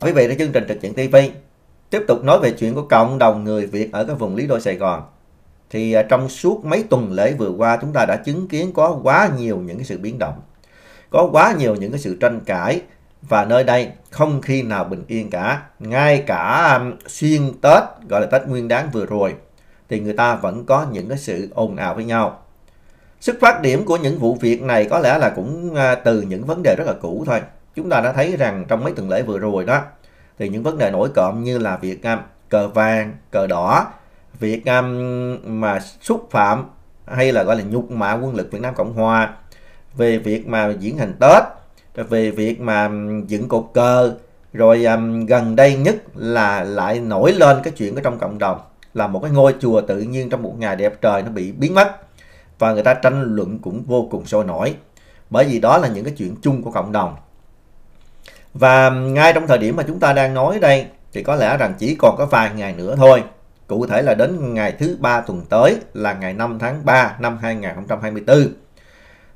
Quý vị đến chương trình Trực Chuyện TV tiếp tục nói về chuyện của cộng đồng người Việt ở cái vùng Lý Đô Sài Gòn. Thì à, trong suốt mấy tuần lễ vừa qua chúng ta đã chứng kiến có quá nhiều những cái sự biến động, có quá nhiều những cái sự tranh cãi và nơi đây không khi nào bình yên cả. Ngay cả xuyên Tết gọi là Tết Nguyên Đán vừa rồi thì người ta vẫn có những cái sự ồn ào với nhau. Xuất phát điểm của những vụ việc này có lẽ là cũng à, từ những vấn đề rất là cũ thôi chúng ta đã thấy rằng trong mấy tuần lễ vừa rồi đó thì những vấn đề nổi cộm như là việc um, cờ vàng, cờ đỏ, việc um, mà xúc phạm hay là gọi là nhục mạ quân lực Việt Nam Cộng Hòa, về việc mà diễn hành Tết, về việc mà dựng cột cờ, rồi um, gần đây nhất là lại nổi lên cái chuyện ở trong cộng đồng là một cái ngôi chùa tự nhiên trong một ngày đẹp trời nó bị biến mất và người ta tranh luận cũng vô cùng sôi nổi bởi vì đó là những cái chuyện chung của cộng đồng và ngay trong thời điểm mà chúng ta đang nói đây thì có lẽ rằng chỉ còn có vài ngày nữa thôi. Cụ thể là đến ngày thứ ba tuần tới là ngày 5 tháng 3 năm 2024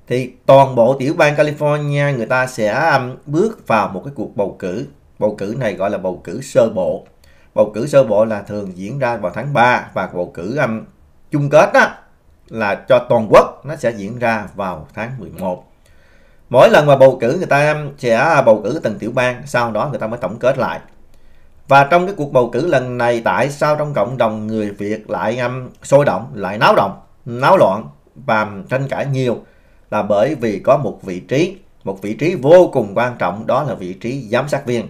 thì toàn bộ tiểu bang California người ta sẽ um, bước vào một cái cuộc bầu cử. Bầu cử này gọi là bầu cử sơ bộ. Bầu cử sơ bộ là thường diễn ra vào tháng 3 và bầu cử um, chung kết đó là cho toàn quốc nó sẽ diễn ra vào tháng 11 mỗi lần mà bầu cử người ta sẽ à, bầu cử từng tiểu bang sau đó người ta mới tổng kết lại và trong cái cuộc bầu cử lần này tại sao trong cộng đồng người Việt lại um, sôi động lại náo động náo loạn và tranh cãi nhiều là bởi vì có một vị trí một vị trí vô cùng quan trọng đó là vị trí giám sát viên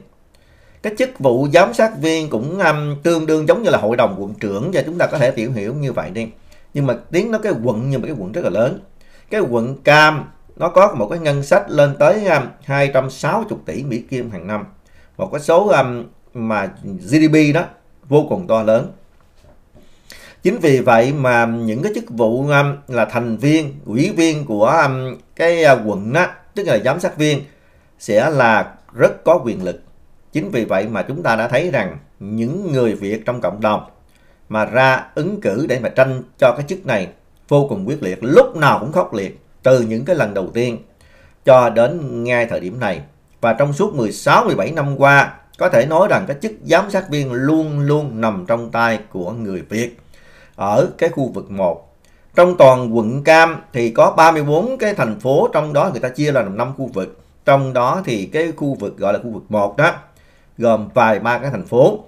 cái chức vụ giám sát viên cũng um, tương đương giống như là hội đồng quận trưởng và chúng ta có thể tiểu hiểu như vậy đi nhưng mà tiếng nó cái quận nhưng mà cái quận rất là lớn cái quận cam nó có một cái ngân sách lên tới 260 um, tỷ Mỹ Kim hàng năm. Một cái số um, mà GDP đó vô cùng to lớn. Chính vì vậy mà những cái chức vụ um, là thành viên, ủy viên của cái uh, quận đó, tức là giám sát viên sẽ là rất có quyền lực. Chính vì vậy mà chúng ta đã thấy rằng những người Việt trong cộng đồng mà ra ứng cử để mà tranh cho cái chức này vô cùng quyết liệt, lúc nào cũng khốc liệt từ những cái lần đầu tiên cho đến ngay thời điểm này. Và trong suốt 16-17 năm qua, có thể nói rằng cái chức giám sát viên luôn luôn nằm trong tay của người Việt ở cái khu vực 1. Trong toàn quận Cam thì có 34 cái thành phố, trong đó người ta chia là làm 5 khu vực. Trong đó thì cái khu vực gọi là khu vực 1 đó, gồm vài ba cái thành phố.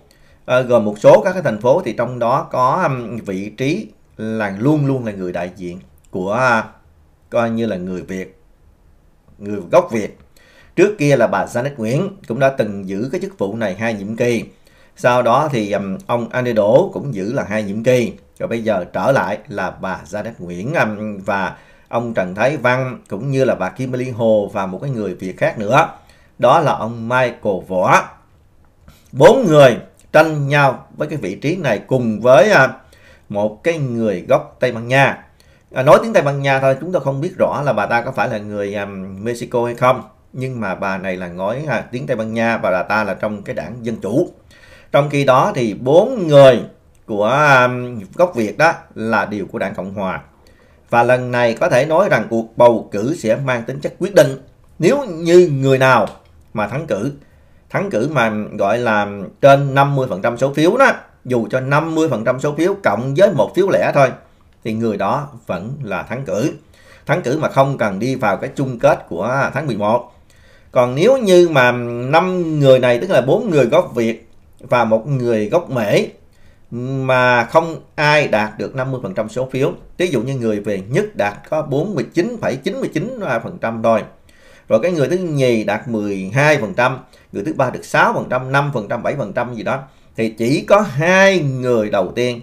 À, gồm một số các cái thành phố thì trong đó có vị trí là luôn luôn là người đại diện của à, coi như là người Việt, người gốc Việt. Trước kia là bà Janet Nguyễn cũng đã từng giữ cái chức vụ này hai nhiệm kỳ. Sau đó thì um, ông Andy Đỗ cũng giữ là hai nhiệm kỳ. Rồi bây giờ trở lại là bà Janet Nguyễn um, và ông Trần Thái Văn cũng như là bà Kimberly Hồ và một cái người Việt khác nữa. Đó là ông Michael Võ. Bốn người tranh nhau với cái vị trí này cùng với uh, một cái người gốc Tây Ban Nha à, nói tiếng Tây Ban Nha thôi chúng ta không biết rõ là bà ta có phải là người um, Mexico hay không nhưng mà bà này là nói à, tiếng Tây Ban Nha và bà ta là trong cái đảng Dân Chủ trong khi đó thì bốn người của um, gốc Việt đó là điều của đảng Cộng Hòa và lần này có thể nói rằng cuộc bầu cử sẽ mang tính chất quyết định nếu như người nào mà thắng cử thắng cử mà gọi là trên 50% số phiếu đó dù cho 50% số phiếu cộng với một phiếu lẻ thôi thì người đó vẫn là thắng cử. Thắng cử mà không cần đi vào cái chung kết của tháng 11. Còn nếu như mà năm người này tức là bốn người gốc Việt và một người gốc Mỹ mà không ai đạt được 50% số phiếu. Ví dụ như người về nhất đạt có 49,99% thôi. Rồi cái người thứ nhì đạt 12%, người thứ ba được 6%, 5%, 7% gì đó. Thì chỉ có hai người đầu tiên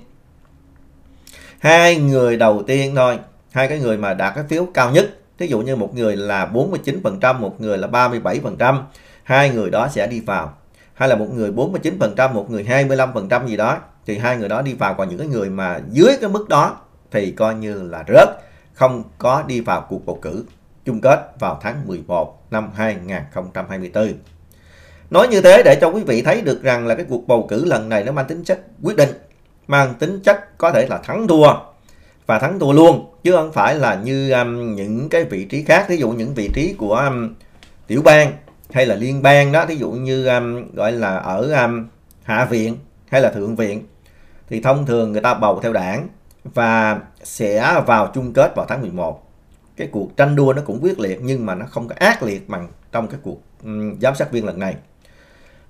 hai người đầu tiên thôi hai cái người mà đạt cái phiếu cao nhất ví dụ như một người là 49% một người là 37% hai người đó sẽ đi vào hay là một người 49% một người 25% gì đó thì hai người đó đi vào còn những cái người mà dưới cái mức đó thì coi như là rớt không có đi vào cuộc bầu cử chung kết vào tháng 11 năm 2024 nói như thế để cho quý vị thấy được rằng là cái cuộc bầu cử lần này nó mang tính chất quyết định mang tính chất có thể là thắng thua và thắng thua luôn chứ không phải là như um, những cái vị trí khác ví dụ những vị trí của um, tiểu bang hay là liên bang đó ví dụ như um, gọi là ở um, hạ viện hay là thượng viện thì thông thường người ta bầu theo đảng và sẽ vào chung kết vào tháng 11 cái cuộc tranh đua nó cũng quyết liệt nhưng mà nó không có ác liệt bằng trong cái cuộc um, giám sát viên lần này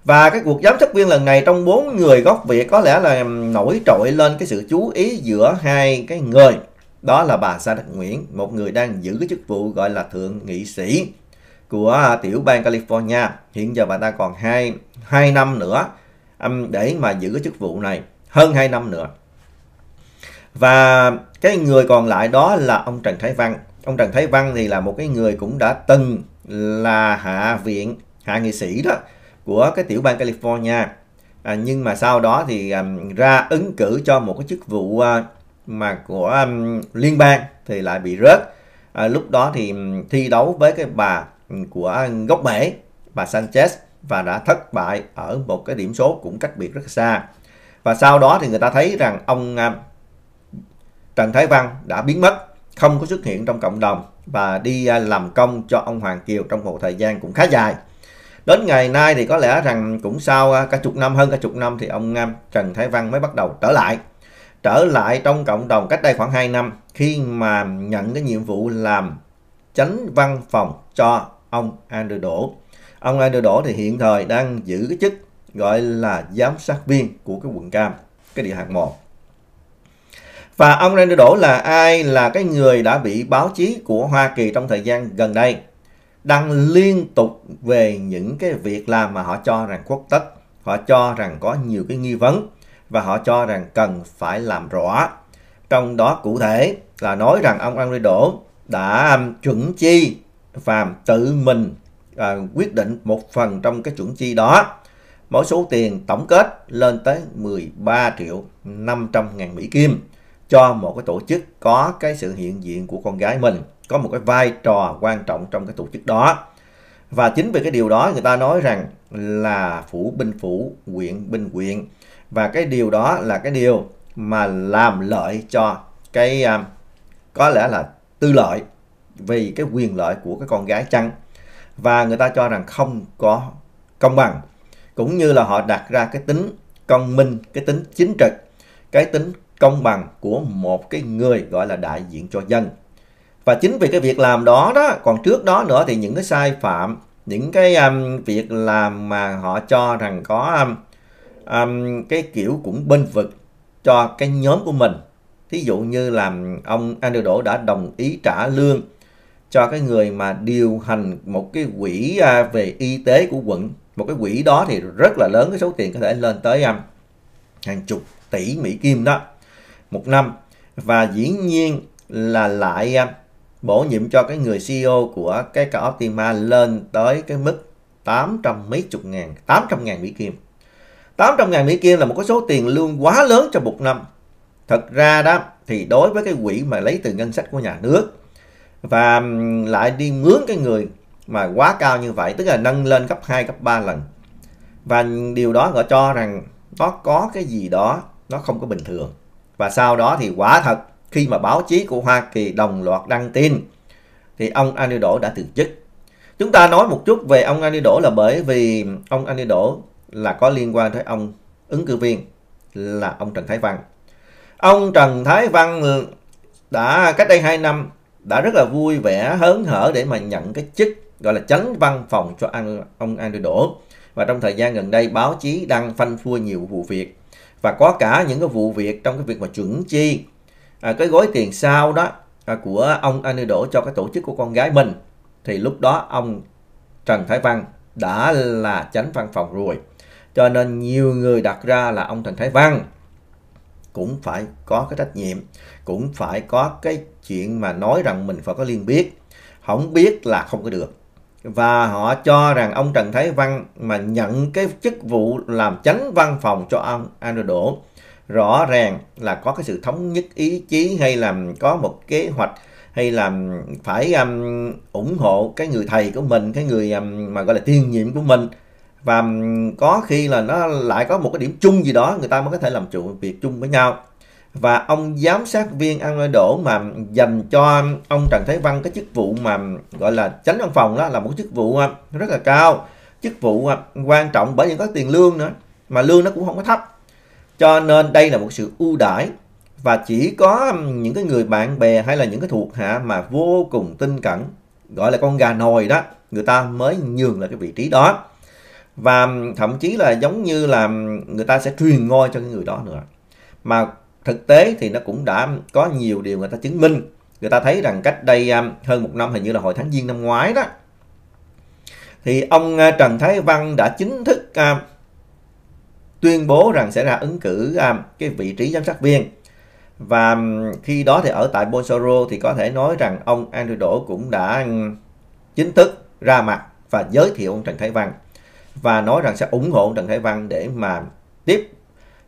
và cái cuộc giám sát viên lần này trong bốn người gốc Việt có lẽ là nổi trội lên cái sự chú ý giữa hai cái người. Đó là bà Sa Đắc Nguyễn, một người đang giữ cái chức vụ gọi là thượng nghị sĩ của tiểu bang California. Hiện giờ bà ta còn 2, 2 năm nữa um, để mà giữ cái chức vụ này, hơn 2 năm nữa. Và cái người còn lại đó là ông Trần Thái Văn. Ông Trần Thái Văn thì là một cái người cũng đã từng là hạ viện, hạ nghị sĩ đó của cái tiểu bang California à, nhưng mà sau đó thì um, ra ứng cử cho một cái chức vụ uh, mà của um, liên bang thì lại bị rớt à, lúc đó thì um, thi đấu với cái bà um, của gốc mỹ bà Sanchez và đã thất bại ở một cái điểm số cũng cách biệt rất xa và sau đó thì người ta thấy rằng ông um, Trần Thái Văn đã biến mất không có xuất hiện trong cộng đồng và đi uh, làm công cho ông Hoàng Kiều trong một thời gian cũng khá dài đến ngày nay thì có lẽ rằng cũng sau à, cả chục năm hơn cả chục năm thì ông Trần Thái Văn mới bắt đầu trở lại trở lại trong cộng đồng cách đây khoảng 2 năm khi mà nhận cái nhiệm vụ làm chánh văn phòng cho ông Andrew Đỗ. Ông Andrew Đỗ thì hiện thời đang giữ cái chức gọi là giám sát viên của cái quận Cam, cái địa hạt 1. Và ông Andrew Đỗ là ai? Là cái người đã bị báo chí của Hoa Kỳ trong thời gian gần đây đăng liên tục về những cái việc làm mà họ cho rằng khuất tất, họ cho rằng có nhiều cái nghi vấn và họ cho rằng cần phải làm rõ. Trong đó cụ thể là nói rằng ông André Đỗ đã um, chuẩn chi và tự mình à, quyết định một phần trong cái chuẩn chi đó. Mỗi số tiền tổng kết lên tới 13 triệu 500 ngàn Mỹ Kim cho một cái tổ chức có cái sự hiện diện của con gái mình có một cái vai trò quan trọng trong cái tổ chức đó và chính vì cái điều đó người ta nói rằng là phủ binh phủ quyện binh quyện và cái điều đó là cái điều mà làm lợi cho cái à, có lẽ là tư lợi vì cái quyền lợi của cái con gái chăng và người ta cho rằng không có công bằng cũng như là họ đặt ra cái tính công minh cái tính chính trực cái tính công bằng của một cái người gọi là đại diện cho dân. Và chính vì cái việc làm đó đó, còn trước đó nữa thì những cái sai phạm, những cái um, việc làm mà họ cho rằng có um, um, cái kiểu cũng bên vực cho cái nhóm của mình. Thí dụ như là ông Andrew Đỗ đã đồng ý trả lương cho cái người mà điều hành một cái quỹ à, về y tế của quận. Một cái quỹ đó thì rất là lớn, cái số tiền có thể lên tới um, hàng chục tỷ Mỹ Kim đó một năm và dĩ nhiên là lại à, bổ nhiệm cho cái người CEO của cái cả Optima lên tới cái mức 800 mấy chục ngàn, 800 ngàn Mỹ Kim. 800 ngàn Mỹ Kim là một cái số tiền lương quá lớn cho một năm. Thật ra đó thì đối với cái quỹ mà lấy từ ngân sách của nhà nước và lại đi mướn cái người mà quá cao như vậy, tức là nâng lên gấp 2, gấp 3 lần. Và điều đó gọi cho rằng nó có cái gì đó nó không có bình thường và sau đó thì quả thật khi mà báo chí của Hoa Kỳ đồng loạt đăng tin thì ông Anidor đã từ chức. Chúng ta nói một chút về ông Anidor là bởi vì ông Anidor là có liên quan tới ông ứng cử viên là ông Trần Thái Văn. Ông Trần Thái Văn đã cách đây 2 năm đã rất là vui vẻ hớn hở để mà nhận cái chức gọi là chánh văn phòng cho ông Anidor. Và trong thời gian gần đây báo chí đang phanh phua nhiều vụ việc và có cả những cái vụ việc trong cái việc mà chuẩn chi à, cái gói tiền sau đó à, của ông anh Anido cho cái tổ chức của con gái mình thì lúc đó ông Trần Thái Văn đã là chánh văn phòng rồi cho nên nhiều người đặt ra là ông Trần Thái Văn cũng phải có cái trách nhiệm cũng phải có cái chuyện mà nói rằng mình phải có liên biết không biết là không có được và họ cho rằng ông Trần Thái Văn mà nhận cái chức vụ làm chánh văn phòng cho ông Andrew Đỗ rõ ràng là có cái sự thống nhất ý chí hay là có một kế hoạch hay là phải um, ủng hộ cái người thầy của mình cái người um, mà gọi là tiên nhiệm của mình và um, có khi là nó lại có một cái điểm chung gì đó người ta mới có thể làm chủ việc chung với nhau và ông giám sát viên An Lê đổ mà dành cho ông Trần thái Văn cái chức vụ mà gọi là tránh văn phòng đó là một chức vụ à, rất là cao chức vụ à, quan trọng bởi vì có tiền lương nữa mà lương nó cũng không có thấp cho nên đây là một sự ưu đãi và chỉ có à, những cái người bạn bè hay là những cái thuộc hạ mà vô cùng tin cẩn gọi là con gà nồi đó người ta mới nhường lại cái vị trí đó và thậm chí là giống như là người ta sẽ truyền ngôi cho cái người đó nữa mà thực tế thì nó cũng đã có nhiều điều người ta chứng minh người ta thấy rằng cách đây um, hơn một năm hình như là hồi tháng giêng năm ngoái đó thì ông uh, Trần Thái Văn đã chính thức um, tuyên bố rằng sẽ ra ứng cử um, cái vị trí giám sát viên và khi đó thì ở tại Bolsonaro thì có thể nói rằng ông Andrew Đỗ cũng đã chính thức ra mặt và giới thiệu ông Trần Thái Văn và nói rằng sẽ ủng hộ ông Trần Thái Văn để mà tiếp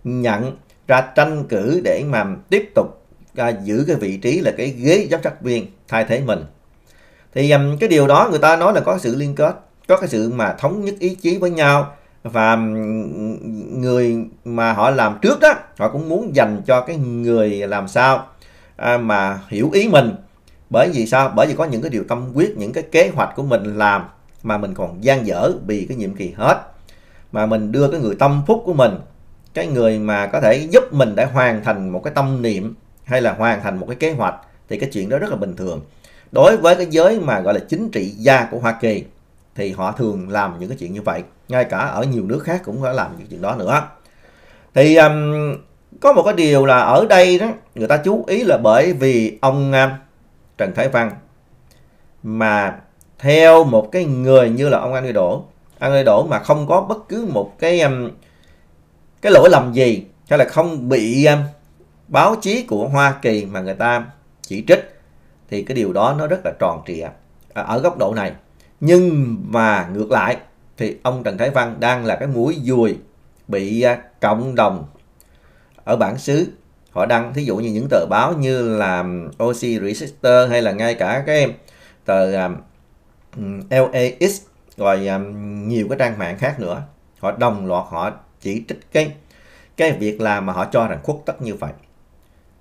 nhận ra tranh cử để mà tiếp tục à, giữ cái vị trí là cái ghế giám sát viên thay thế mình thì um, cái điều đó người ta nói là có sự liên kết có cái sự mà thống nhất ý chí với nhau và người mà họ làm trước đó họ cũng muốn dành cho cái người làm sao à, mà hiểu ý mình bởi vì sao bởi vì có những cái điều tâm quyết những cái kế hoạch của mình làm mà mình còn gian dở vì cái nhiệm kỳ hết mà mình đưa cái người tâm phúc của mình cái người mà có thể giúp mình để hoàn thành một cái tâm niệm hay là hoàn thành một cái kế hoạch thì cái chuyện đó rất là bình thường đối với cái giới mà gọi là chính trị gia của Hoa Kỳ thì họ thường làm những cái chuyện như vậy ngay cả ở nhiều nước khác cũng có làm những chuyện đó nữa thì um, có một cái điều là ở đây đó người ta chú ý là bởi vì ông um, Trần Thái Văn mà theo một cái người như là ông An Đỗ An Đỗ mà không có bất cứ một cái um, cái lỗi lầm gì hay là không bị um, báo chí của Hoa Kỳ mà người ta chỉ trích thì cái điều đó nó rất là tròn trịa à, ở góc độ này. Nhưng mà ngược lại thì ông Trần Thái Văn đang là cái mũi dùi bị à, cộng đồng ở bản xứ họ đăng thí dụ như những tờ báo như là um, OC Register hay là ngay cả cái tờ um, um LAX rồi nhiều cái trang mạng khác nữa họ đồng loạt họ chỉ trích cái cái việc làm mà họ cho rằng khuất tất như vậy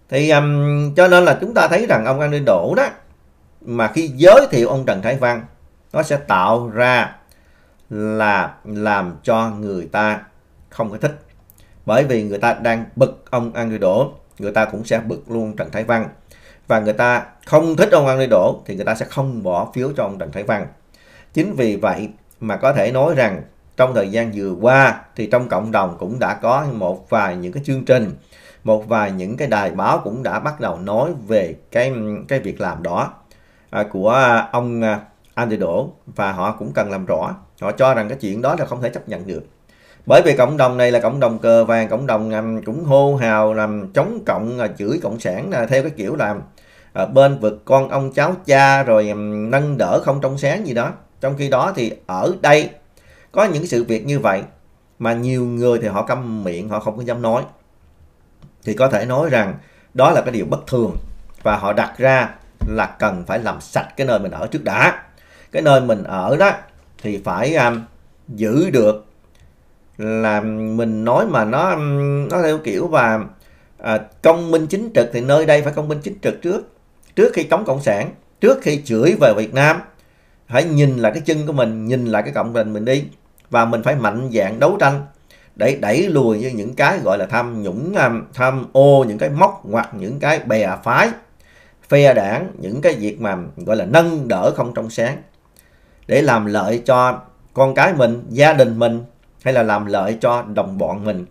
thì um, cho nên là chúng ta thấy rằng ông An Ninh Đỗ đó mà khi giới thiệu ông Trần Thái Văn nó sẽ tạo ra là làm cho người ta không có thích bởi vì người ta đang bực ông An Ninh Đỗ người ta cũng sẽ bực luôn Trần Thái Văn và người ta không thích ông An Ninh Đỗ thì người ta sẽ không bỏ phiếu cho ông Trần Thái Văn chính vì vậy mà có thể nói rằng trong thời gian vừa qua thì trong cộng đồng cũng đã có một vài những cái chương trình một vài những cái đài báo cũng đã bắt đầu nói về cái cái việc làm đó à, của ông à, Andy Đỗ và họ cũng cần làm rõ họ cho rằng cái chuyện đó là không thể chấp nhận được bởi vì cộng đồng này là cộng đồng cờ vàng cộng đồng à, cũng hô hào làm chống cộng à, chửi cộng sản theo cái kiểu làm à, bên vực con ông cháu cha rồi nâng đỡ không trong sáng gì đó trong khi đó thì ở đây có những sự việc như vậy mà nhiều người thì họ câm miệng họ không có dám nói thì có thể nói rằng đó là cái điều bất thường và họ đặt ra là cần phải làm sạch cái nơi mình ở trước đã cái nơi mình ở đó thì phải um, giữ được là mình nói mà nó um, nó theo kiểu và à, công minh chính trực thì nơi đây phải công minh chính trực trước trước khi chống cộng sản trước khi chửi về Việt Nam hãy nhìn lại cái chân của mình nhìn lại cái cộng đồng mình đi và mình phải mạnh dạng đấu tranh để đẩy lùi như những cái gọi là tham nhũng à, tham ô những cái móc ngoặt những cái bè phái phe đảng những cái việc mà gọi là nâng đỡ không trong sáng để làm lợi cho con cái mình gia đình mình hay là làm lợi cho đồng bọn mình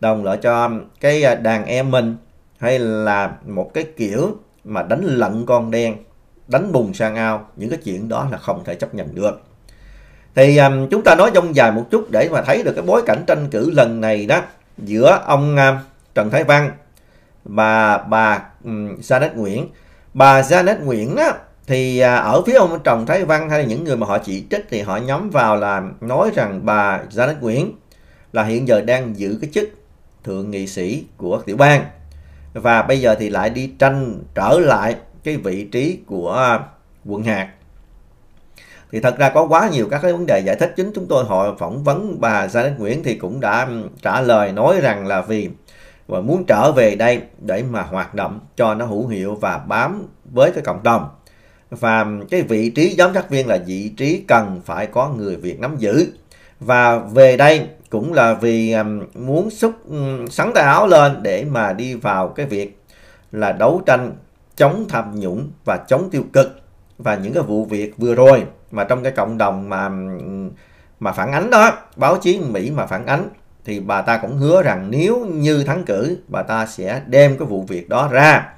đồng lợi cho cái à, đàn em mình hay là một cái kiểu mà đánh lận con đen đánh bùng sang ao những cái chuyện đó là không thể chấp nhận được thì um, chúng ta nói trong dài một chút để mà thấy được cái bối cảnh tranh cử lần này đó giữa ông um, Trần Thái Văn và bà um, Janet Nguyễn. Bà Janet Nguyễn đó thì uh, ở phía ông Trần Thái Văn hay là những người mà họ chỉ trích thì họ nhắm vào là nói rằng bà Janet Nguyễn là hiện giờ đang giữ cái chức thượng nghị sĩ của tiểu bang và bây giờ thì lại đi tranh trở lại cái vị trí của à, quận hạt thì thật ra có quá nhiều các cái vấn đề giải thích chính chúng tôi hội phỏng vấn bà Janet Nguyễn thì cũng đã trả lời nói rằng là vì và muốn trở về đây để mà hoạt động cho nó hữu hiệu và bám với cái cộng đồng và cái vị trí giám sát viên là vị trí cần phải có người Việt nắm giữ và về đây cũng là vì à, muốn xúc sẵn tay áo lên để mà đi vào cái việc là đấu tranh chống tham nhũng và chống tiêu cực và những cái vụ việc vừa rồi mà trong cái cộng đồng mà mà phản ánh đó báo chí Mỹ mà phản ánh thì bà ta cũng hứa rằng nếu như thắng cử bà ta sẽ đem cái vụ việc đó ra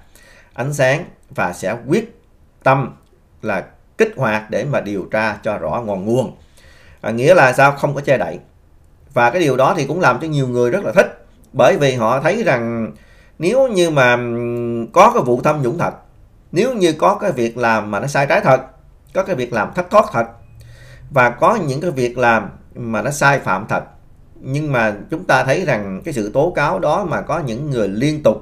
ánh sáng và sẽ quyết tâm là kích hoạt để mà điều tra cho rõ nguồn nguồn à, nghĩa là sao không có che đậy và cái điều đó thì cũng làm cho nhiều người rất là thích bởi vì họ thấy rằng nếu như mà có cái vụ tham nhũng thật nếu như có cái việc làm mà nó sai trái thật có cái việc làm thất thoát thật và có những cái việc làm mà nó sai phạm thật nhưng mà chúng ta thấy rằng cái sự tố cáo đó mà có những người liên tục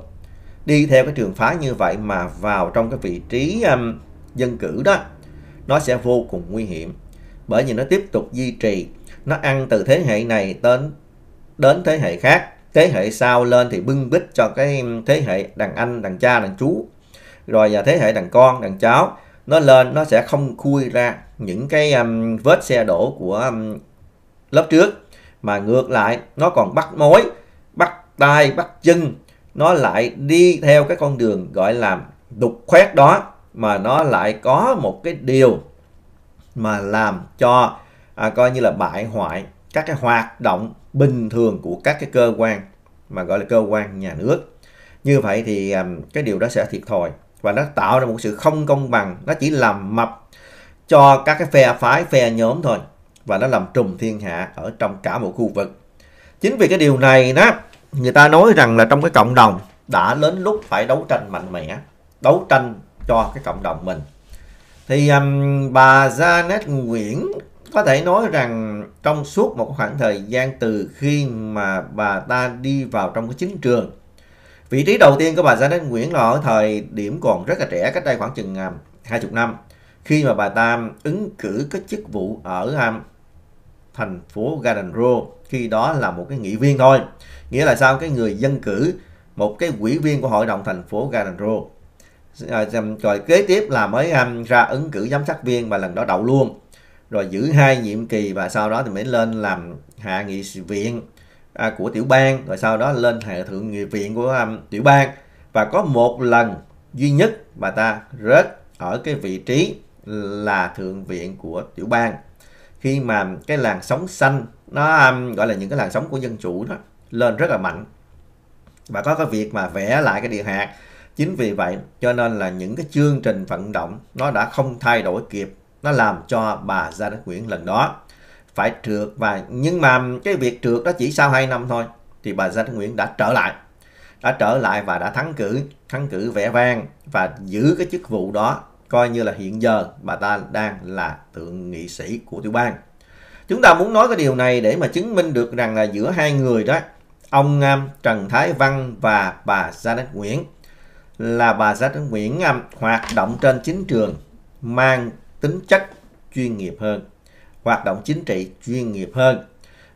đi theo cái trường phái như vậy mà vào trong cái vị trí um, dân cử đó nó sẽ vô cùng nguy hiểm bởi vì nó tiếp tục duy trì nó ăn từ thế hệ này đến đến thế hệ khác thế hệ sau lên thì bưng bích cho cái thế hệ đàn anh đàn cha đàn chú rồi và thế hệ đàn con đàn cháu nó lên nó sẽ không khui ra những cái um, vết xe đổ của um, lớp trước mà ngược lại nó còn bắt mối bắt tay bắt chân nó lại đi theo cái con đường gọi là đục khoét đó mà nó lại có một cái điều mà làm cho à, coi như là bại hoại các cái hoạt động bình thường của các cái cơ quan mà gọi là cơ quan nhà nước như vậy thì um, cái điều đó sẽ thiệt thòi và nó tạo ra một sự không công bằng nó chỉ làm mập cho các cái phe phái phe nhóm thôi và nó làm trùng thiên hạ ở trong cả một khu vực chính vì cái điều này đó người ta nói rằng là trong cái cộng đồng đã đến lúc phải đấu tranh mạnh mẽ đấu tranh cho cái cộng đồng mình thì um, bà Janet Nguyễn có thể nói rằng trong suốt một khoảng thời gian từ khi mà bà ta đi vào trong cái chính trường Vị trí đầu tiên của bà Janet Nguyễn là ở thời điểm còn rất là trẻ, cách đây khoảng chừng 20 à, năm, khi mà bà ta ứng cử các chức vụ ở à, thành phố Garden Row, khi đó là một cái nghị viên thôi. Nghĩa là sao? Cái người dân cử, một cái quỹ viên của hội đồng thành phố Garden Row. À, rồi kế tiếp là mới ra ứng cử giám sát viên và lần đó đậu luôn. Rồi giữ hai nhiệm kỳ và sau đó thì mới lên làm hạ nghị viện à, của tiểu bang rồi sau đó lên hệ thượng nghị viện của um, tiểu bang và có một lần duy nhất bà ta rớt ở cái vị trí là thượng viện của tiểu bang khi mà cái làn sóng xanh nó um, gọi là những cái làn sóng của dân chủ đó lên rất là mạnh và có cái việc mà vẽ lại cái địa hạt chính vì vậy cho nên là những cái chương trình vận động nó đã không thay đổi kịp nó làm cho bà ra đất Nguyễn lần đó phải trượt và nhưng mà cái việc trượt đó chỉ sau 2 năm thôi thì bà Gia Thái Nguyễn đã trở lại đã trở lại và đã thắng cử thắng cử vẻ vang và giữ cái chức vụ đó coi như là hiện giờ bà ta đang là thượng nghị sĩ của tiểu bang chúng ta muốn nói cái điều này để mà chứng minh được rằng là giữa hai người đó ông um, Trần Thái Văn và bà Gia Đắc Nguyễn là bà Gia Đắc Nguyễn um, hoạt động trên chính trường mang tính chất chuyên nghiệp hơn hoạt động chính trị chuyên nghiệp hơn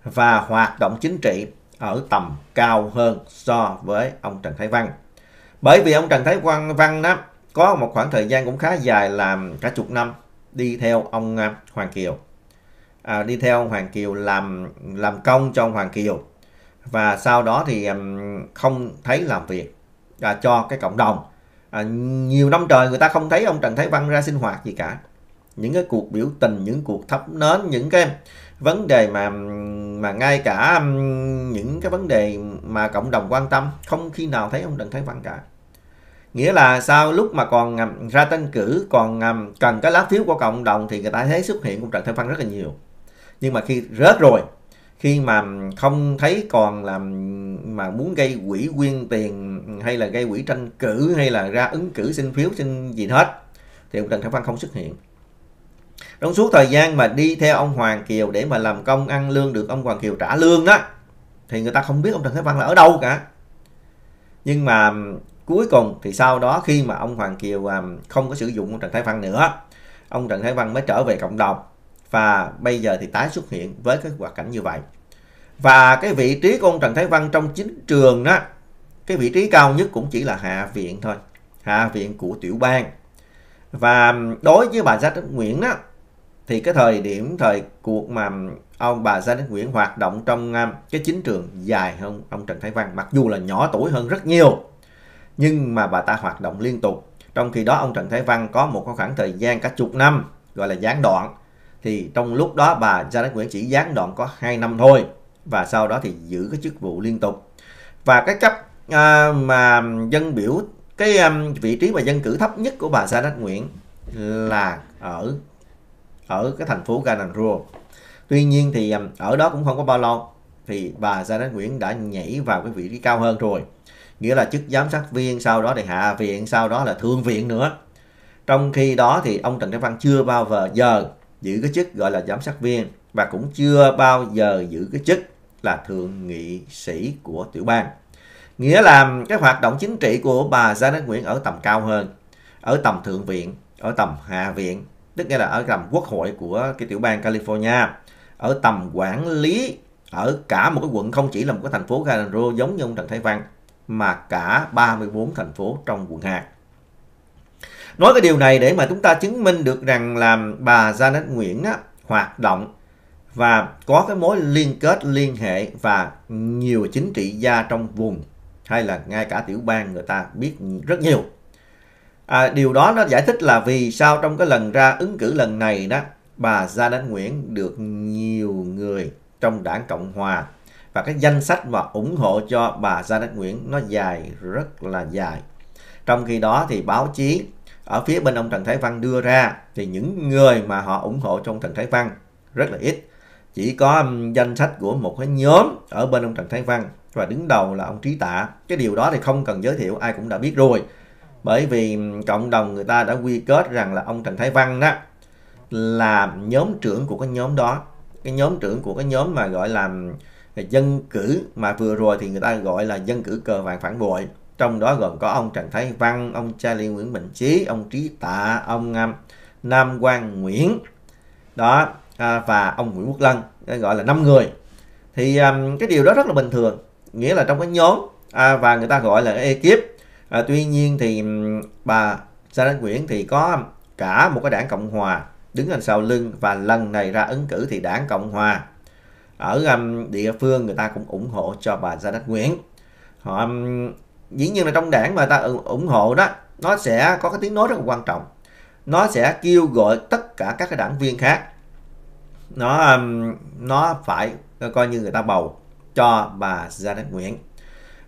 và hoạt động chính trị ở tầm cao hơn so với ông Trần Thái Văn. Bởi vì ông Trần Thái Văn Văn đó có một khoảng thời gian cũng khá dài làm cả chục năm đi theo ông à, Hoàng Kiều. À, đi theo ông Hoàng Kiều làm làm công cho ông Hoàng Kiều và sau đó thì à, không thấy làm việc à, cho cái cộng đồng. À, nhiều năm trời người ta không thấy ông Trần Thái Văn ra sinh hoạt gì cả những cái cuộc biểu tình những cuộc thắp nến những cái vấn đề mà mà ngay cả những cái vấn đề mà cộng đồng quan tâm không khi nào thấy ông Trần Thái Văn cả nghĩa là sau lúc mà còn ra tranh cử còn cần cái lá phiếu của cộng đồng thì người ta thấy xuất hiện ông Trần Thái Văn rất là nhiều nhưng mà khi rớt rồi khi mà không thấy còn làm mà muốn gây quỹ quyên tiền hay là gây quỹ tranh cử hay là ra ứng cử xin phiếu xin gì hết thì ông Trần Thái Văn không xuất hiện trong suốt thời gian mà đi theo ông Hoàng Kiều để mà làm công ăn lương được ông Hoàng Kiều trả lương đó thì người ta không biết ông Trần Thế Văn là ở đâu cả nhưng mà cuối cùng thì sau đó khi mà ông Hoàng Kiều à, không có sử dụng ông Trần Thái Văn nữa ông Trần Thái Văn mới trở về cộng đồng và bây giờ thì tái xuất hiện với cái hoạt cảnh như vậy và cái vị trí của ông Trần Thái Văn trong chính trường đó cái vị trí cao nhất cũng chỉ là hạ viện thôi hạ viện của tiểu bang và đối với bà Giác Nguyễn đó thì cái thời điểm thời cuộc mà ông bà Gia Đức Nguyễn hoạt động trong à, cái chính trường dài hơn ông Trần Thái Văn mặc dù là nhỏ tuổi hơn rất nhiều nhưng mà bà ta hoạt động liên tục trong khi đó ông Trần Thái Văn có một khoảng thời gian cả chục năm gọi là gián đoạn thì trong lúc đó bà Gia Đức Nguyễn chỉ gián đoạn có 2 năm thôi và sau đó thì giữ cái chức vụ liên tục và cái cấp uh, mà dân biểu cái um, vị trí mà dân cử thấp nhất của bà Gia Đắc Nguyễn là ở ở cái thành phố Gananruo. Tuy nhiên thì um, ở đó cũng không có bao lâu thì bà Gia Đán Nguyễn đã nhảy vào cái vị trí cao hơn rồi. Nghĩa là chức giám sát viên, sau đó thì hạ viện, sau đó là thượng viện nữa. Trong khi đó thì ông Trần Thái Văn chưa bao giờ giữ cái chức gọi là giám sát viên và cũng chưa bao giờ giữ cái chức là thượng nghị sĩ của tiểu bang. Nghĩa là um, cái hoạt động chính trị của bà Gia Đán Nguyễn ở tầm cao hơn, ở tầm thượng viện, ở tầm hạ viện tức nghĩa là ở tầm quốc hội của cái tiểu bang California ở tầm quản lý ở cả một cái quận không chỉ là một cái thành phố Galanro giống như ông Trần Thái Văn mà cả 34 thành phố trong quận hạt Nói cái điều này để mà chúng ta chứng minh được rằng là bà Janet Nguyễn á, hoạt động và có cái mối liên kết, liên hệ và nhiều chính trị gia trong vùng hay là ngay cả tiểu bang người ta biết rất nhiều À, điều đó nó giải thích là vì sao trong cái lần ra ứng cử lần này đó, bà Janet Nguyễn được nhiều người trong đảng Cộng Hòa và cái danh sách mà ủng hộ cho bà Janet Nguyễn nó dài rất là dài. Trong khi đó thì báo chí ở phía bên ông Trần Thái Văn đưa ra thì những người mà họ ủng hộ trong Trần Thái Văn rất là ít. Chỉ có danh sách của một cái nhóm ở bên ông Trần Thái Văn và đứng đầu là ông Trí Tạ. Cái điều đó thì không cần giới thiệu ai cũng đã biết rồi bởi vì cộng đồng người ta đã quy kết rằng là ông Trần Thái Văn đó là nhóm trưởng của cái nhóm đó cái nhóm trưởng của cái nhóm mà gọi là dân cử mà vừa rồi thì người ta gọi là dân cử cờ vàng phản bội trong đó gồm có ông Trần Thái Văn, ông Cha Charlie Nguyễn Bình Chí, ông Trí Tạ, ông um, Nam Quang Nguyễn đó à, và ông Nguyễn Quốc Lân gọi là năm người thì um, cái điều đó rất là bình thường nghĩa là trong cái nhóm à, và người ta gọi là ekip à, tuy nhiên thì bà Sarah Nguyễn thì có cả một cái đảng Cộng Hòa đứng đằng sau lưng và lần này ra ứng cử thì đảng Cộng Hòa ở um, địa phương người ta cũng ủng hộ cho bà Gia Đắc Nguyễn. Họ um, dĩ nhiên là trong đảng mà ta ủng hộ đó, nó sẽ có cái tiếng nói rất là quan trọng. Nó sẽ kêu gọi tất cả các cái đảng viên khác. Nó um, nó phải ờ, coi như người ta bầu cho bà Gia Đắc Nguyễn.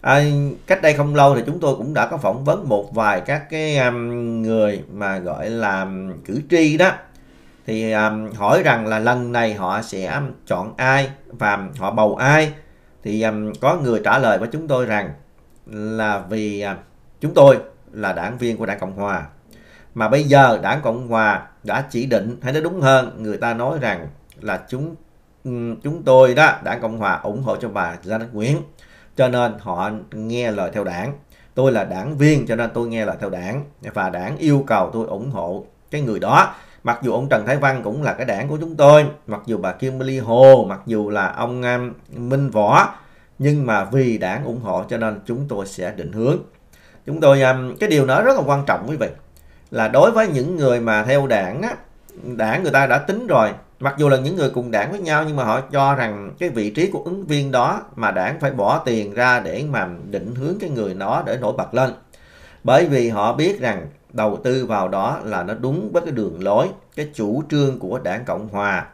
À, cách đây không lâu thì chúng tôi cũng đã có phỏng vấn một vài các cái um, người mà gọi là um, cử tri đó thì um, hỏi rằng là lần này họ sẽ chọn ai và họ bầu ai thì um, có người trả lời với chúng tôi rằng là vì uh, chúng tôi là đảng viên của đảng cộng hòa mà bây giờ đảng cộng hòa đã chỉ định hay nói đúng hơn người ta nói rằng là chúng um, chúng tôi đó đảng cộng hòa ủng hộ cho bà gia đức nguyễn cho nên họ nghe lời theo đảng tôi là đảng viên cho nên tôi nghe lời theo đảng và đảng yêu cầu tôi ủng hộ cái người đó mặc dù ông Trần Thái Văn cũng là cái đảng của chúng tôi mặc dù bà Kim Ly Hồ mặc dù là ông um, Minh Võ nhưng mà vì đảng ủng hộ cho nên chúng tôi sẽ định hướng chúng tôi um, cái điều đó rất là quan trọng quý vị là đối với những người mà theo đảng á đảng người ta đã tính rồi Mặc dù là những người cùng đảng với nhau nhưng mà họ cho rằng cái vị trí của ứng viên đó mà đảng phải bỏ tiền ra để mà định hướng cái người đó để nổi bật lên. Bởi vì họ biết rằng đầu tư vào đó là nó đúng với cái đường lối, cái chủ trương của đảng Cộng Hòa.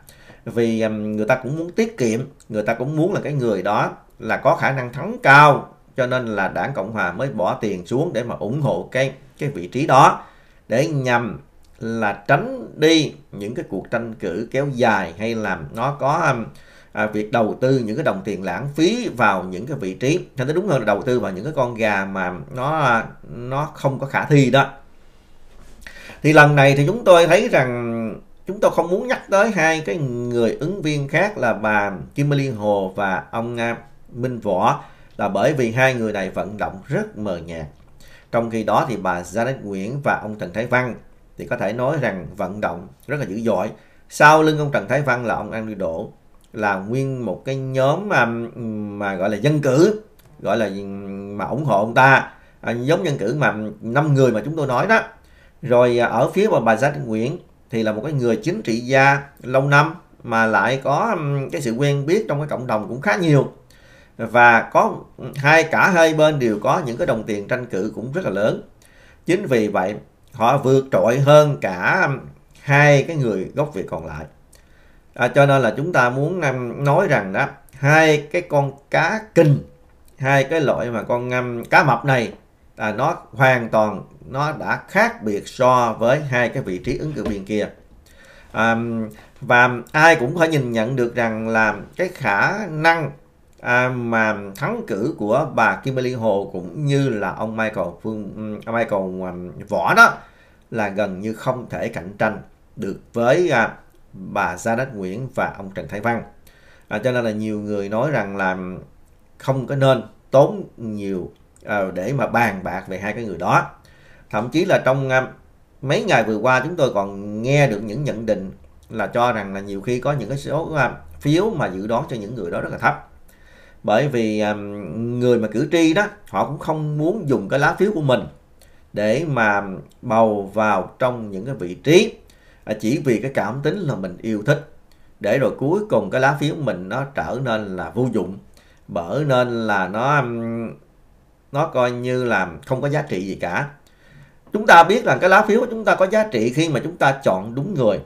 Vì um, người ta cũng muốn tiết kiệm, người ta cũng muốn là cái người đó là có khả năng thắng cao cho nên là đảng Cộng Hòa mới bỏ tiền xuống để mà ủng hộ cái cái vị trí đó để nhằm là tránh đi những cái cuộc tranh cử kéo dài hay là nó có um, à, việc đầu tư những cái đồng tiền lãng phí vào những cái vị trí cho nên đúng hơn là đầu tư vào những cái con gà mà nó nó không có khả thi đó thì lần này thì chúng tôi thấy rằng chúng tôi không muốn nhắc tới hai cái người ứng viên khác là bà Kim Liên Hồ và ông à, Minh Võ là bởi vì hai người này vận động rất mờ nhạt trong khi đó thì bà Janet Nguyễn và ông Trần Thái Văn thì có thể nói rằng vận động rất là dữ dội sau lưng ông Trần Thái Văn là ông An Andrew Đỗ là nguyên một cái nhóm mà mà gọi là dân cử gọi là mà ủng hộ ông ta à, giống dân cử mà năm người mà chúng tôi nói đó rồi à, ở phía bà, bà Giác Nguyễn thì là một cái người chính trị gia lâu năm mà lại có cái sự quen biết trong cái cộng đồng cũng khá nhiều và có hai cả hai bên đều có những cái đồng tiền tranh cử cũng rất là lớn chính vì vậy họ vượt trội hơn cả hai cái người gốc Việt còn lại. À, cho nên là chúng ta muốn um, nói rằng đó hai cái con cá kinh, hai cái loại mà con ngâm um, cá mập này là nó hoàn toàn nó đã khác biệt so với hai cái vị trí ứng cử viên kia. À, và ai cũng phải nhìn nhận được rằng là cái khả năng à, mà thắng cử của bà Kim Liên Hồ cũng như là ông Michael Phương ừ, Michael à, Võ đó là gần như không thể cạnh tranh được với à, bà Janet Nguyễn và ông Trần Thái Văn. À, cho nên là nhiều người nói rằng là không có nên tốn nhiều à, để mà bàn bạc về hai cái người đó. Thậm chí là trong à, mấy ngày vừa qua chúng tôi còn nghe được những nhận định là cho rằng là nhiều khi có những cái số à, phiếu mà dự đoán cho những người đó rất là thấp bởi vì à, người mà cử tri đó họ cũng không muốn dùng cái lá phiếu của mình để mà bầu vào trong những cái vị trí à, chỉ vì cái cảm tính là mình yêu thích để rồi cuối cùng cái lá phiếu mình nó trở nên là vô dụng bởi nên là nó nó coi như là không có giá trị gì cả chúng ta biết rằng cái lá phiếu của chúng ta có giá trị khi mà chúng ta chọn đúng người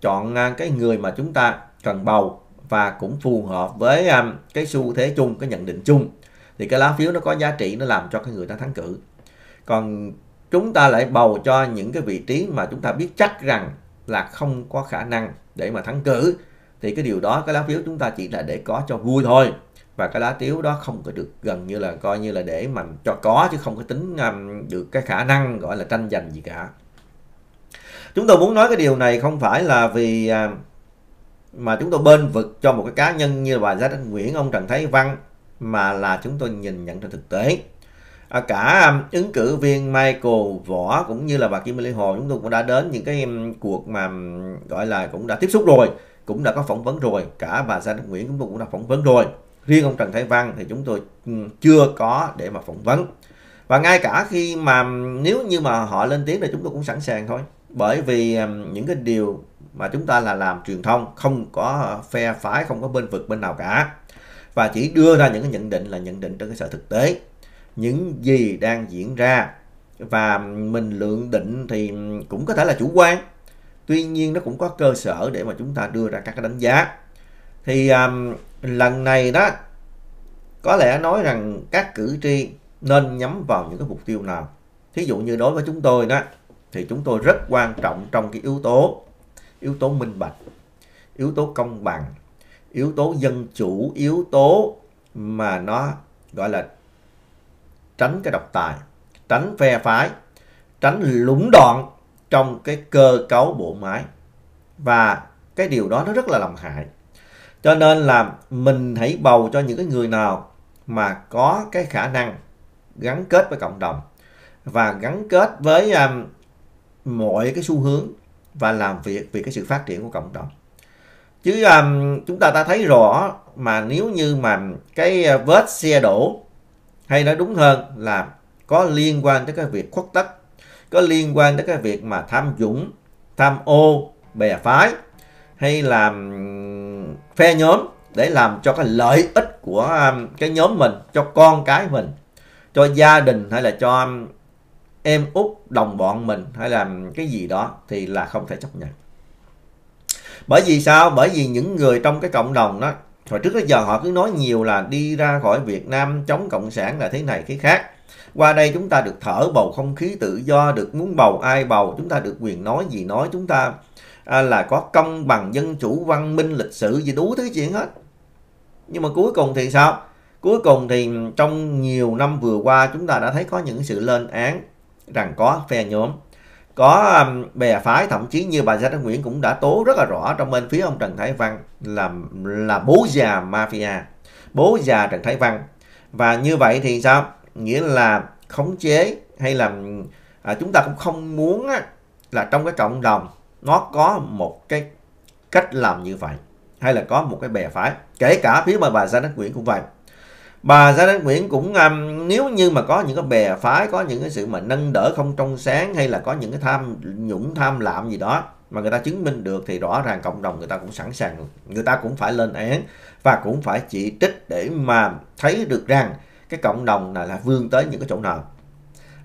chọn à, cái người mà chúng ta cần bầu và cũng phù hợp với um, cái xu thế chung cái nhận định chung thì cái lá phiếu nó có giá trị nó làm cho cái người ta thắng cử còn chúng ta lại bầu cho những cái vị trí mà chúng ta biết chắc rằng là không có khả năng để mà thắng cử thì cái điều đó cái lá phiếu chúng ta chỉ là để có cho vui thôi và cái lá phiếu đó không có được gần như là coi như là để mà cho có chứ không có tính um, được cái khả năng gọi là tranh giành gì cả chúng tôi muốn nói cái điều này không phải là vì uh, mà chúng tôi bên vực cho một cái cá nhân như bà Giá Đánh Nguyễn, ông Trần Thái Văn mà là chúng tôi nhìn nhận trên thực tế. À, cả um, ứng cử viên Michael Võ cũng như là bà Kim Lê Hồ chúng tôi cũng đã đến những cái um, cuộc mà um, gọi là cũng đã tiếp xúc rồi, cũng đã có phỏng vấn rồi, cả bà Gia Đức Nguyễn chúng tôi cũng đã phỏng vấn rồi. Riêng ông Trần Thái Văn thì chúng tôi chưa có để mà phỏng vấn. Và ngay cả khi mà nếu như mà họ lên tiếng thì chúng tôi cũng sẵn sàng thôi. Bởi vì những cái điều mà chúng ta là làm truyền thông không có phe phái không có bên vực bên nào cả và chỉ đưa ra những cái nhận định là nhận định trên cơ sở thực tế những gì đang diễn ra và mình lượng định thì cũng có thể là chủ quan tuy nhiên nó cũng có cơ sở để mà chúng ta đưa ra các cái đánh giá thì um, lần này đó có lẽ nói rằng các cử tri nên nhắm vào những cái mục tiêu nào thí dụ như đối với chúng tôi đó thì chúng tôi rất quan trọng trong cái yếu tố yếu tố minh bạch, yếu tố công bằng, yếu tố dân chủ, yếu tố mà nó gọi là tránh cái độc tài, tránh phe phái, tránh lũng đoạn trong cái cơ cấu bộ máy. Và cái điều đó nó rất là làm hại. Cho nên là mình hãy bầu cho những cái người nào mà có cái khả năng gắn kết với cộng đồng và gắn kết với um, mọi cái xu hướng và làm việc vì cái sự phát triển của cộng đồng chứ um, chúng ta ta thấy rõ mà nếu như mà cái uh, vết xe đổ hay nói đúng hơn là có liên quan tới cái việc khuất tất có liên quan tới cái việc mà tham dũng tham ô bè phái hay là um, phe nhóm để làm cho cái lợi ích của um, cái nhóm mình cho con cái mình cho gia đình hay là cho um, em út đồng bọn mình hay là cái gì đó thì là không thể chấp nhận bởi vì sao bởi vì những người trong cái cộng đồng đó hồi trước tới giờ họ cứ nói nhiều là đi ra khỏi Việt Nam chống cộng sản là thế này thế khác qua đây chúng ta được thở bầu không khí tự do được muốn bầu ai bầu chúng ta được quyền nói gì nói chúng ta à, là có công bằng dân chủ văn minh lịch sử gì đủ thứ chuyện hết nhưng mà cuối cùng thì sao cuối cùng thì trong nhiều năm vừa qua chúng ta đã thấy có những sự lên án rằng có phe nhóm có um, bè phái thậm chí như bà Gia Đức Nguyễn cũng đã tố rất là rõ trong bên phía ông Trần Thái Văn là là bố già mafia bố già Trần Thái Văn và như vậy thì sao nghĩa là khống chế hay là à, chúng ta cũng không muốn á, là trong cái cộng đồng nó có một cái cách làm như vậy hay là có một cái bè phái kể cả phía bà bà Gia Đức Nguyễn cũng vậy bà Gia đình Nguyễn cũng um, nếu như mà có những cái bè phái có những cái sự mà nâng đỡ không trong sáng hay là có những cái tham nhũng tham lạm gì đó mà người ta chứng minh được thì rõ ràng cộng đồng người ta cũng sẵn sàng người ta cũng phải lên án và cũng phải chỉ trích để mà thấy được rằng cái cộng đồng này là vươn tới những cái chỗ nào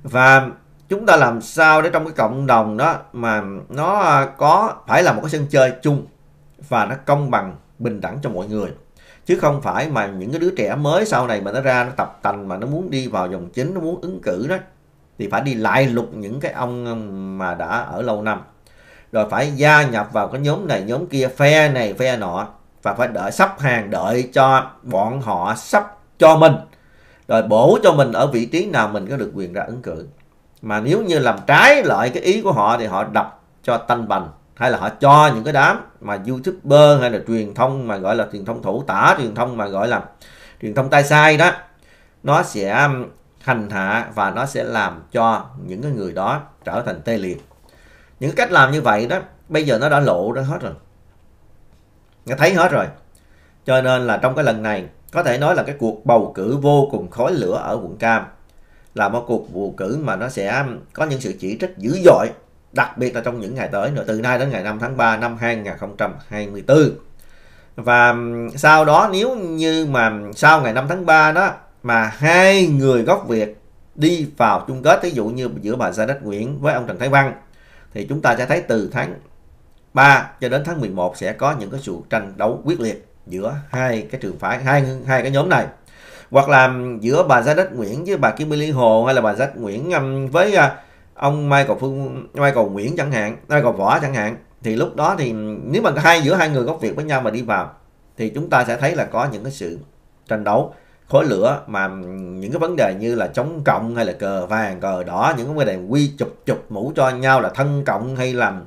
và chúng ta làm sao để trong cái cộng đồng đó mà nó à, có phải là một cái sân chơi chung và nó công bằng bình đẳng cho mọi người chứ không phải mà những cái đứa trẻ mới sau này mà nó ra nó tập tành mà nó muốn đi vào dòng chính nó muốn ứng cử đó thì phải đi lại lục những cái ông mà đã ở lâu năm rồi phải gia nhập vào cái nhóm này nhóm kia phe này phe nọ và phải đợi sắp hàng đợi cho bọn họ sắp cho mình rồi bổ cho mình ở vị trí nào mình có được quyền ra ứng cử mà nếu như làm trái lại cái ý của họ thì họ đập cho tanh bành hay là họ cho những cái đám mà youtuber hay là truyền thông mà gọi là truyền thông thủ tả truyền thông mà gọi là truyền thông tay sai đó nó sẽ hành hạ và nó sẽ làm cho những cái người đó trở thành tê liệt những cách làm như vậy đó bây giờ nó đã lộ ra hết rồi nghe thấy hết rồi cho nên là trong cái lần này có thể nói là cái cuộc bầu cử vô cùng khói lửa ở quận cam là một cuộc bầu cử mà nó sẽ có những sự chỉ trích dữ dội đặc biệt là trong những ngày tới nữa từ nay đến ngày 5 tháng 3 năm 2024 và sau đó nếu như mà sau ngày 5 tháng 3 đó mà hai người gốc Việt đi vào chung kết ví dụ như giữa bà Gia Đách Nguyễn với ông Trần Thái Văn thì chúng ta sẽ thấy từ tháng 3 cho đến tháng 11 sẽ có những cái sự tranh đấu quyết liệt giữa hai cái trường phái hai hai cái nhóm này hoặc là giữa bà Gia Đách Nguyễn với bà Kim ly Hồ hay là bà Gia Đách Nguyễn với à, ông Michael Phương Michael Nguyễn chẳng hạn Michael Võ chẳng hạn thì lúc đó thì nếu mà hai giữa hai người gốc Việt với nhau mà đi vào thì chúng ta sẽ thấy là có những cái sự tranh đấu khối lửa mà những cái vấn đề như là chống cộng hay là cờ vàng cờ đỏ những cái vấn đề quy chụp chụp mũ cho nhau là thân cộng hay là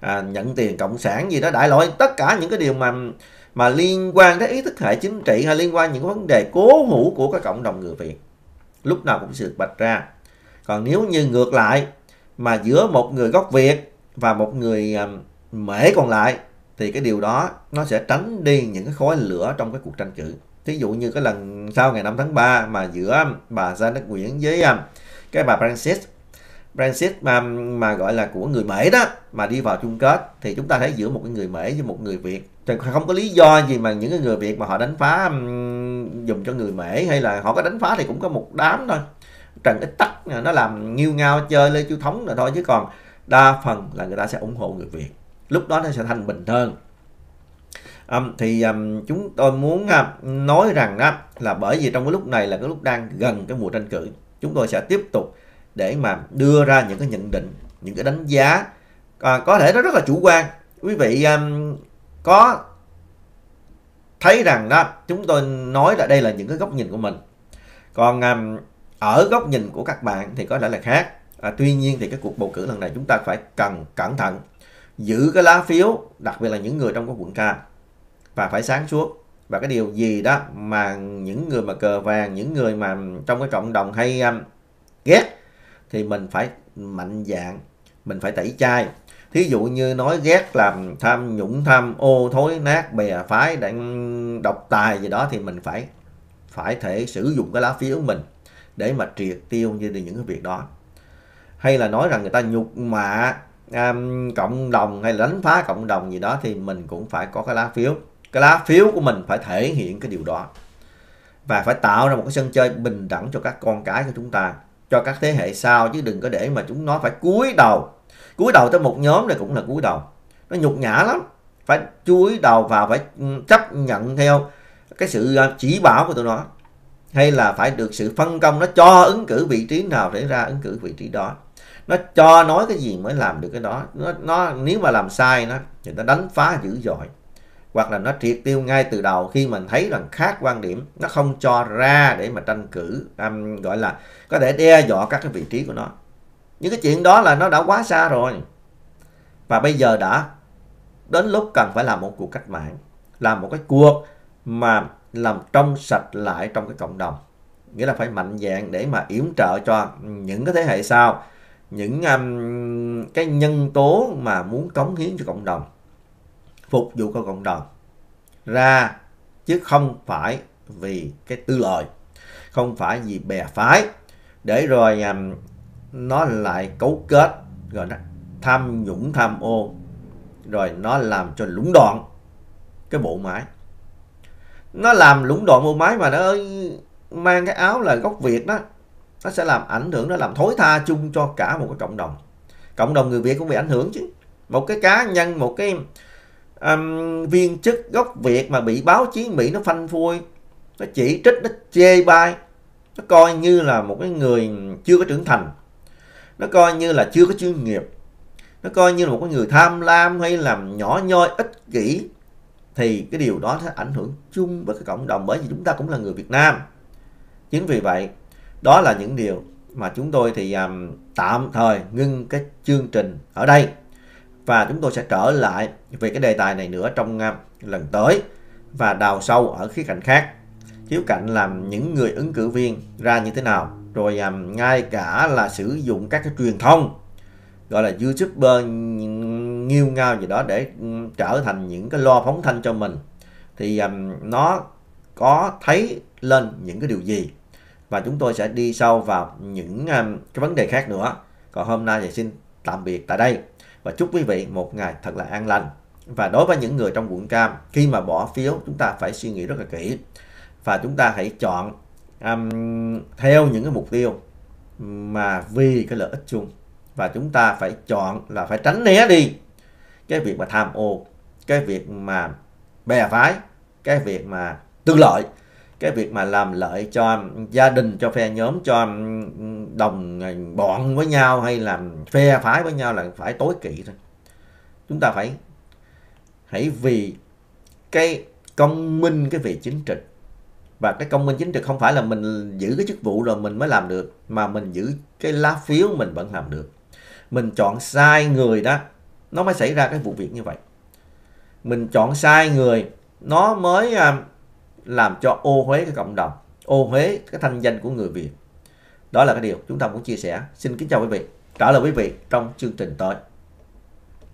à, nhận tiền cộng sản gì đó đại loại tất cả những cái điều mà mà liên quan tới ý thức hệ chính trị hay liên quan những vấn đề cố hữu của các cộng đồng người Việt lúc nào cũng sự bạch ra còn nếu như ngược lại mà giữa một người gốc Việt và một người à, Mễ còn lại thì cái điều đó nó sẽ tránh đi những cái khói lửa trong cái cuộc tranh cử. Thí dụ như cái lần sau ngày 5 tháng 3 mà giữa bà Gia Nguyễn với à, cái bà Francis Francis mà, mà gọi là của người Mỹ đó mà đi vào chung kết thì chúng ta thấy giữa một cái người Mỹ với một người Việt thì không có lý do gì mà những người Việt mà họ đánh phá dùm cho người Mỹ hay là họ có đánh phá thì cũng có một đám thôi trần ít tắc à, nó làm nghiêu ngao chơi lê chu thống là thôi chứ còn đa phần là người ta sẽ ủng hộ người việt lúc đó nó sẽ thành bình hơn um, thì um, chúng tôi muốn uh, nói rằng đó là bởi vì trong cái lúc này là cái lúc đang gần cái mùa tranh cử chúng tôi sẽ tiếp tục để mà đưa ra những cái nhận định những cái đánh giá à, có thể nó rất là chủ quan quý vị um, có thấy rằng đó chúng tôi nói là đây là những cái góc nhìn của mình còn um, ở góc nhìn của các bạn thì có lẽ là khác à, tuy nhiên thì cái cuộc bầu cử lần này chúng ta phải cần cẩn thận giữ cái lá phiếu đặc biệt là những người trong các quận ca và phải sáng suốt và cái điều gì đó mà những người mà cờ vàng những người mà trong cái cộng đồng hay um, ghét thì mình phải mạnh dạng mình phải tẩy chay thí dụ như nói ghét làm tham nhũng tham ô thối nát bè phái đang độc tài gì đó thì mình phải phải thể sử dụng cái lá phiếu của mình để mà triệt tiêu như những cái việc đó hay là nói rằng người ta nhục mạ um, cộng đồng hay là đánh phá cộng đồng gì đó thì mình cũng phải có cái lá phiếu cái lá phiếu của mình phải thể hiện cái điều đó và phải tạo ra một cái sân chơi bình đẳng cho các con cái của chúng ta cho các thế hệ sau chứ đừng có để mà chúng nó phải cúi đầu cúi đầu tới một nhóm này cũng là cúi đầu nó nhục nhã lắm phải cúi đầu vào phải ừ, chấp nhận theo cái sự uh, chỉ bảo của tụi nó hay là phải được sự phân công nó cho ứng cử vị trí nào để ra ứng cử vị trí đó nó cho nói cái gì mới làm được cái đó nó, nó nếu mà làm sai nó thì nó đánh phá dữ dội hoặc là nó triệt tiêu ngay từ đầu khi mình thấy rằng khác quan điểm nó không cho ra để mà tranh cử um, gọi là có thể đe dọa các cái vị trí của nó những cái chuyện đó là nó đã quá xa rồi và bây giờ đã đến lúc cần phải làm một cuộc cách mạng làm một cái cuộc mà làm trong sạch lại trong cái cộng đồng nghĩa là phải mạnh dạng để mà yểm trợ cho những cái thế hệ sau những um, cái nhân tố mà muốn cống hiến cho cộng đồng phục vụ cho cộng đồng ra chứ không phải vì cái tư lợi không phải vì bè phái để rồi um, nó lại cấu kết rồi nó tham nhũng tham ô rồi nó làm cho lũng đoạn cái bộ máy nó làm lũng đoạn bộ máy mà nó mang cái áo là gốc Việt đó nó sẽ làm ảnh hưởng nó làm thối tha chung cho cả một cái cộng đồng cộng đồng người Việt cũng bị ảnh hưởng chứ một cái cá nhân một cái um, viên chức gốc Việt mà bị báo chí Mỹ nó phanh phui nó chỉ trích nó chê bai nó coi như là một cái người chưa có trưởng thành nó coi như là chưa có chuyên nghiệp nó coi như là một cái người tham lam hay làm nhỏ nhoi ích kỷ thì cái điều đó sẽ ảnh hưởng chung với cái cộng đồng bởi vì chúng ta cũng là người Việt Nam. Chính vì vậy, đó là những điều mà chúng tôi thì um, tạm thời ngưng cái chương trình ở đây và chúng tôi sẽ trở lại về cái đề tài này nữa trong uh, lần tới và đào sâu ở khía cạnh khác thiếu cạnh làm những người ứng cử viên ra như thế nào rồi um, ngay cả là sử dụng các cái truyền thông gọi là youtuber nghiêu ngao gì đó để ừ, trở thành những cái lo phóng thanh cho mình thì um, nó có thấy lên những cái điều gì và chúng tôi sẽ đi sâu vào những um, cái vấn đề khác nữa còn hôm nay thì xin tạm biệt tại đây và chúc quý vị một ngày thật là an lành và đối với những người trong quận cam khi mà bỏ phiếu chúng ta phải suy nghĩ rất là kỹ và chúng ta hãy chọn um, theo những cái mục tiêu mà vì cái lợi ích chung và chúng ta phải chọn là phải tránh né đi cái việc mà tham ô cái việc mà bè phái cái việc mà tư lợi cái việc mà làm lợi cho gia đình cho phe nhóm cho đồng bọn với nhau hay làm phe phái với nhau là phải tối kỵ thôi chúng ta phải hãy vì cái công minh cái về chính trị và cái công minh chính trị không phải là mình giữ cái chức vụ rồi mình mới làm được mà mình giữ cái lá phiếu mình vẫn làm được mình chọn sai người đó nó mới xảy ra cái vụ việc như vậy mình chọn sai người nó mới à, làm cho ô huế cái cộng đồng ô huế cái thanh danh của người việt đó là cái điều chúng ta muốn chia sẻ xin kính chào quý vị trả lời quý vị trong chương trình tới